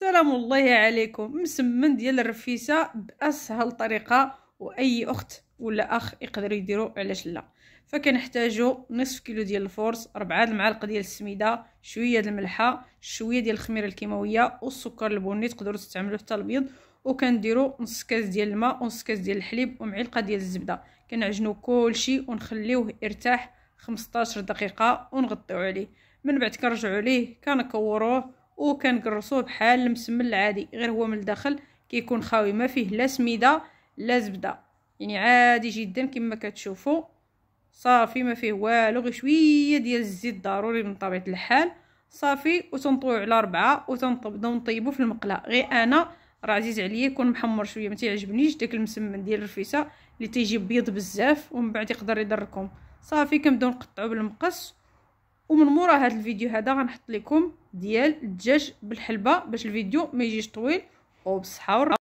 سلام الله عليكم مسمن ديال الرفيسه باسهل طريقه واي اخت ولا اخ يقدر يديرو علاش لا فكنحتاجو نصف كيلو ديال الفورس ربعة المعالق ديال السميده شويه ديال الملحه شويه ديال الخميره الكيماويه والسكر البني تقدروا تستعملوه حتى الابيض وكنديرو نص كاس ديال الماء ونص كاس ديال الحليب ومعلقه ديال الزبده كنعجنو كلشي ونخليوه يرتاح 15 دقيقه ونغطيو عليه من بعد كنرجعوا ليه كنكوروه وكنكرصوه بحال المسمن العادي غير هو من الداخل كيكون خاوي ما فيه لا سميده لا زبده يعني عادي جدا كما كتشوفوا صافي ما فيه والو غير شويه ديال الزيت ضروري من طبيعه الحال صافي وتنطويو على ربعة وتنطبو ونطيبو في المقله غير انا راه عزيز عليا يكون محمر شويه ما تيعجبنيش داك المسمن ديال الرفيسه اللي تيجي بيض بزاف ومن بعد يقدر يضركم صافي كنبداو نقطعو بالمقص ومن مورا هاد الفيديو هذا غنحط لكم ديال الدجاج بالحلبه باش الفيديو ما يجيش طويل وبصحه